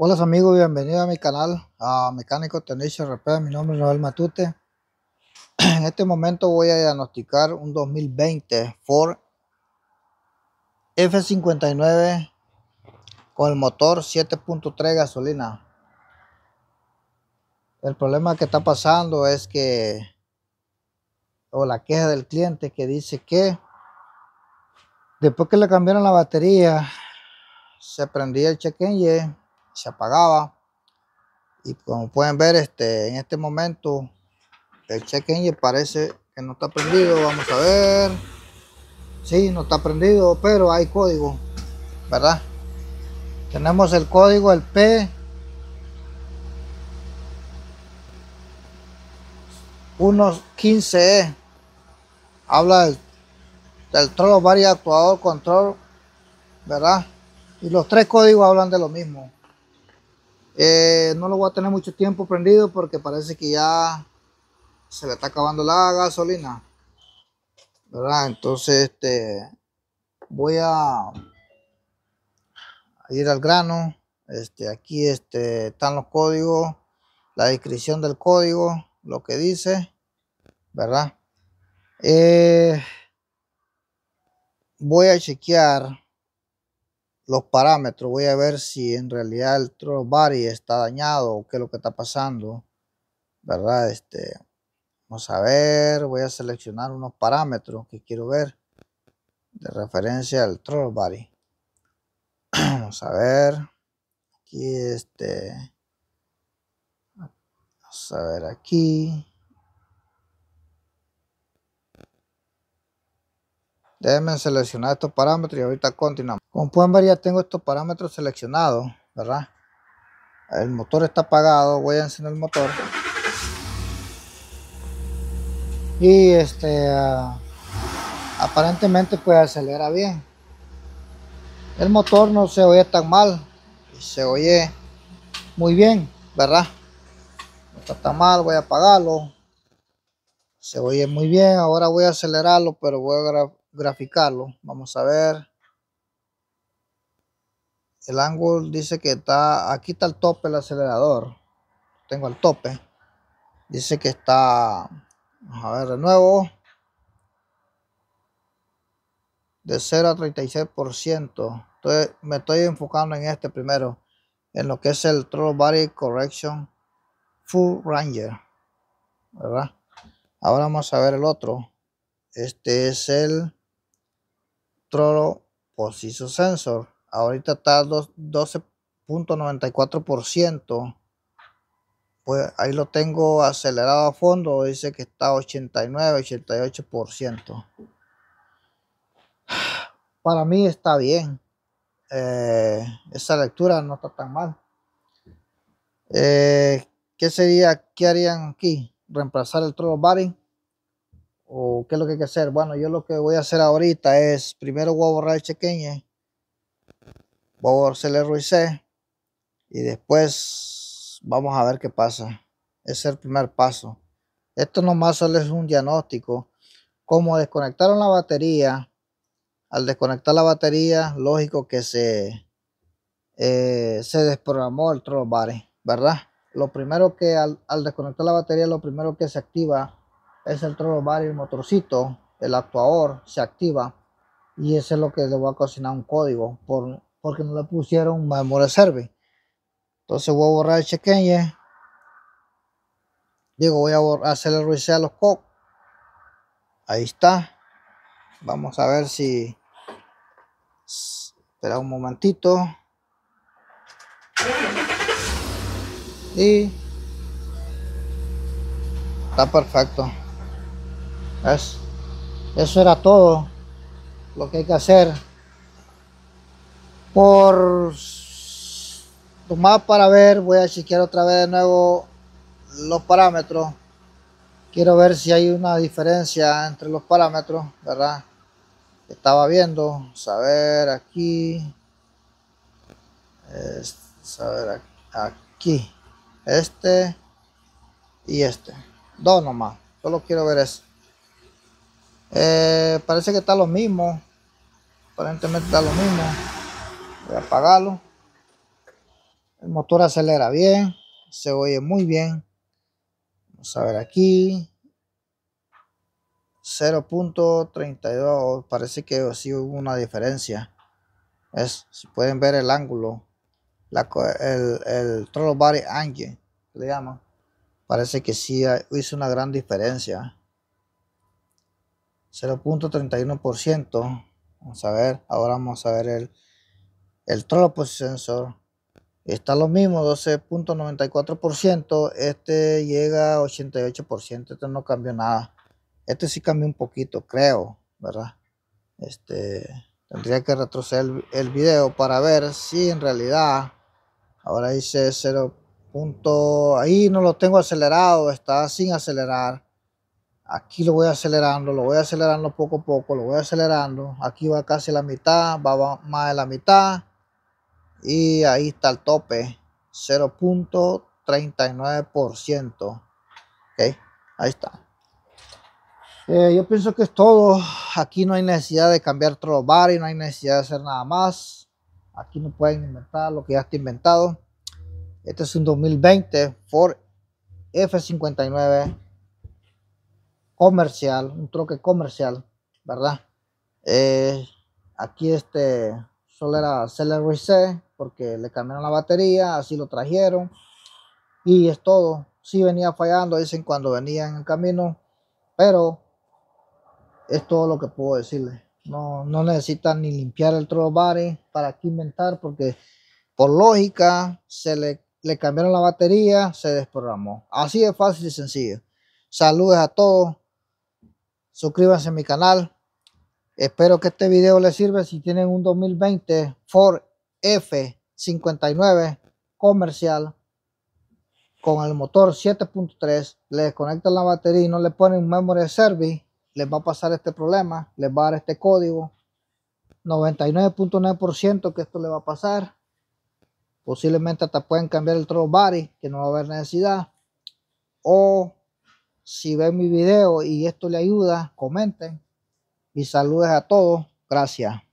Hola amigos, bienvenidos a mi canal, a Mecánico Tenis RP, mi nombre es Noel Matute. En este momento voy a diagnosticar un 2020 Ford F59 con el motor 7.3 gasolina. El problema que está pasando es que, o la queja del cliente que dice que después que le cambiaron la batería, se prendía el check y se apagaba. Y como pueden ver, este, en este momento el check engine parece que no está prendido. Vamos a ver. si no está prendido, pero hay código, ¿verdad? Tenemos el código, el P. 1.15e e. habla del, del varias actuador control verdad y los tres códigos hablan de lo mismo eh, no lo voy a tener mucho tiempo prendido porque parece que ya se le está acabando la gasolina. Entonces, este, voy a ir al grano. Este, aquí este, están los códigos, la descripción del código, lo que dice, ¿verdad? Eh, voy a chequear los parámetros. Voy a ver si en realidad el body está dañado o qué es lo que está pasando. ¿Verdad? Este, vamos a ver. Voy a seleccionar unos parámetros que quiero ver de referencia al troll body. vamos a ver. Aquí este. Vamos a ver aquí. Déjenme seleccionar estos parámetros y ahorita continuamos. Como pueden ver ya tengo estos parámetros seleccionados, ¿verdad? El motor está apagado, voy a encender el motor. Y este, ah, aparentemente pues acelera bien. El motor no se oye tan mal, se oye muy bien, ¿verdad? No está tan mal, voy a apagarlo. Se oye muy bien, ahora voy a acelerarlo, pero voy a grabar graficarlo. Vamos a ver. El ángulo dice que está, aquí está el tope el acelerador. Tengo el tope. Dice que está, a ver de nuevo. De 0 a 36%. Entonces me estoy enfocando en este primero. En lo que es el Troll Body Correction Full Ranger. ¿Verdad? Ahora vamos a ver el otro. Este es el Trollo su Sensor. Ahorita está 12.94%. Pues ahí lo tengo acelerado a fondo. Dice que está 89, 88%. Para mí está bien. Eh, esa lectura no está tan mal. Eh, ¿Qué sería? ¿Qué harían aquí? ¿Reemplazar el Trollo Baring? ¿O qué es lo que hay que hacer? Bueno, yo lo que voy a hacer ahorita es, primero voy a borrar el chequeñe, eh. voy a el y después vamos a ver qué pasa. Ese es el primer paso. Esto nomás solo es un diagnóstico. Como desconectaron la batería, al desconectar la batería, lógico que se, eh, se desprogramó el troll body, ¿verdad? Lo primero que al desconectar la batería, lo primero que se activa es el y el motorcito, el actuador se activa y ese es lo que le voy a cocinar un código por, porque no le pusieron memoria serve Entonces voy a borrar el chequeño Digo, voy a hacer el reset a los COP. Ahí está. Vamos a ver si. Espera un momentito. Y. Está perfecto. Es, eso era todo lo que hay que hacer por tomar para ver voy a chequear otra vez de nuevo los parámetros quiero ver si hay una diferencia entre los parámetros verdad estaba viendo saber aquí saber aquí este y este dos nomás solo quiero ver eso eh, parece que está lo mismo. Aparentemente está lo mismo. Voy a apagarlo. El motor acelera bien. Se oye muy bien. Vamos a ver aquí. 0.32. Parece que sí hubo una diferencia. Es, si pueden ver el ángulo. el, el throttle body angle. Le Parece que sí hizo una gran diferencia. 0.31%. Vamos a ver, ahora vamos a ver el, el Tropos Sensor. Está lo mismo, 12.94%. Este llega a 88%. Este no cambió nada. Este sí cambió un poquito, creo, ¿verdad? Este, tendría que retroceder el, video para ver si en realidad ahora dice 0. ahí no lo tengo acelerado, está sin acelerar Aquí lo voy acelerando, lo voy acelerando poco a poco, lo voy acelerando. Aquí va casi la mitad, va más de la mitad. Y ahí está el tope, 0.39%. Okay, ahí está. Eh, yo pienso que es todo. Aquí no hay necesidad de cambiar bar y no hay necesidad de hacer nada más. Aquí no pueden inventar lo que ya está inventado. Este es un 2020 Ford F59 comercial, un troque comercial, ¿verdad? Eh, aquí este solo era Celer reset. porque le cambiaron la batería, así lo trajeron y es todo. Si venía fallando, dicen cuando venía en el camino, pero es todo lo que puedo decirle. No, necesitan ni limpiar el throttle para aquí inventar porque por lógica se le, le cambiaron la batería, se desprogramó. Así de fácil y sencillo. Saludos a todos suscríbanse a mi canal. Espero que este video les sirva si tienen un 2020 Ford F59 comercial con el motor 7.3, le desconectan la batería y no le ponen un memory service, les va a pasar este problema, les va a dar este código. 99.9% que esto le va a pasar. Posiblemente hasta pueden cambiar el throttle body, que no va a haber necesidad. O si ven mi video y esto le ayuda, comenten y saludes a todos. Gracias.